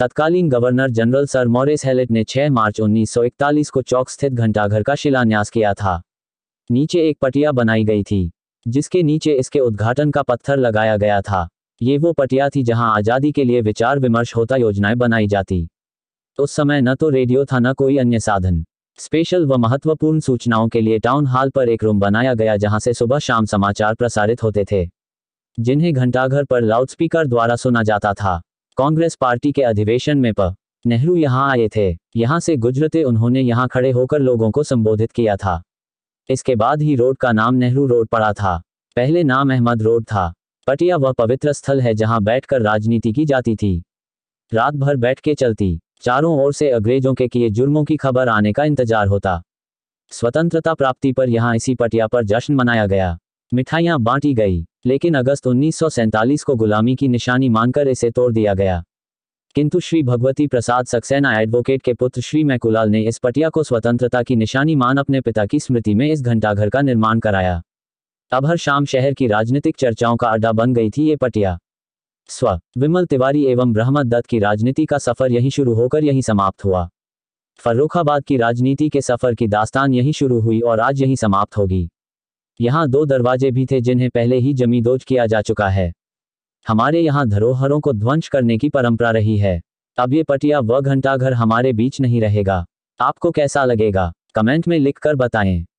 तत्कालीन governor general sir Maurice Hallett ने 6 मार्च 1941 को चौक स्थित घंटाघर का शिलान्यास किया था नीचे एक पटिया बनाई गई थी जिसके नीचे इसके उद्घाटन का पत्थर लगाया गया था ये वो पटिया थी जहां आजादी के लिए विचार विमर्श होता योजनाएं बनाई जाती उस समय न तो रेडियो था न कोई अन्य साधन स्पेशल व महत्वपूर्ण सूचनाओं के लिए टाउन हॉल पर एक रूम बनाया गया जहाँ से सुबह शाम समाचार प्रसारित होते थे जिन्हें घंटाघर पर लाउडस्पीकर द्वारा सुना जाता था कांग्रेस पार्टी के अधिवेशन में प नेहरू यहां आए थे यहां से गुजरते उन्होंने यहां खड़े होकर लोगों को संबोधित किया था इसके बाद ही रोड का नाम नेहरू रोड पड़ा था पहले नाम अहमद रोड था पटिया वह पवित्र स्थल है जहां बैठकर राजनीति की जाती थी रात भर बैठ के चलती चारों ओर से अंग्रेजों के किए जुर्मों की खबर आने का इंतजार होता स्वतंत्रता प्राप्ति पर यहाँ इसी पटिया पर जश्न मनाया गया मिठाइयाँ बांटी गई लेकिन अगस्त उन्नीस को गुलामी की निशानी मानकर इसे तोड़ दिया गया किंतु श्री भगवती प्रसाद सक्सेना एडवोकेट के पुत्र श्री मैकुलाल ने इस पटिया को स्वतंत्रता की निशानी मान अपने पिता की स्मृति में इस घंटाघर का निर्माण कराया अब हर शाम शहर की राजनीतिक चर्चाओं का अड्डा बन गई थी ये पटिया स्व विमल तिवारी एवं ब्रह्मद दत्त की राजनीति का सफर यहीं शुरू होकर यहीं समाप्त हुआ फर्रुखाबाद की राजनीति के सफर की दास्तान यहीं शुरू हुई और आज यहीं समाप्त होगी यहाँ दो दरवाजे भी थे जिन्हें पहले ही जमींदोज किया जा चुका है हमारे यहाँ धरोहरों को ध्वंस करने की परंपरा रही है अब ये पटिया व घंटाघर हमारे बीच नहीं रहेगा आपको कैसा लगेगा कमेंट में लिखकर बताएं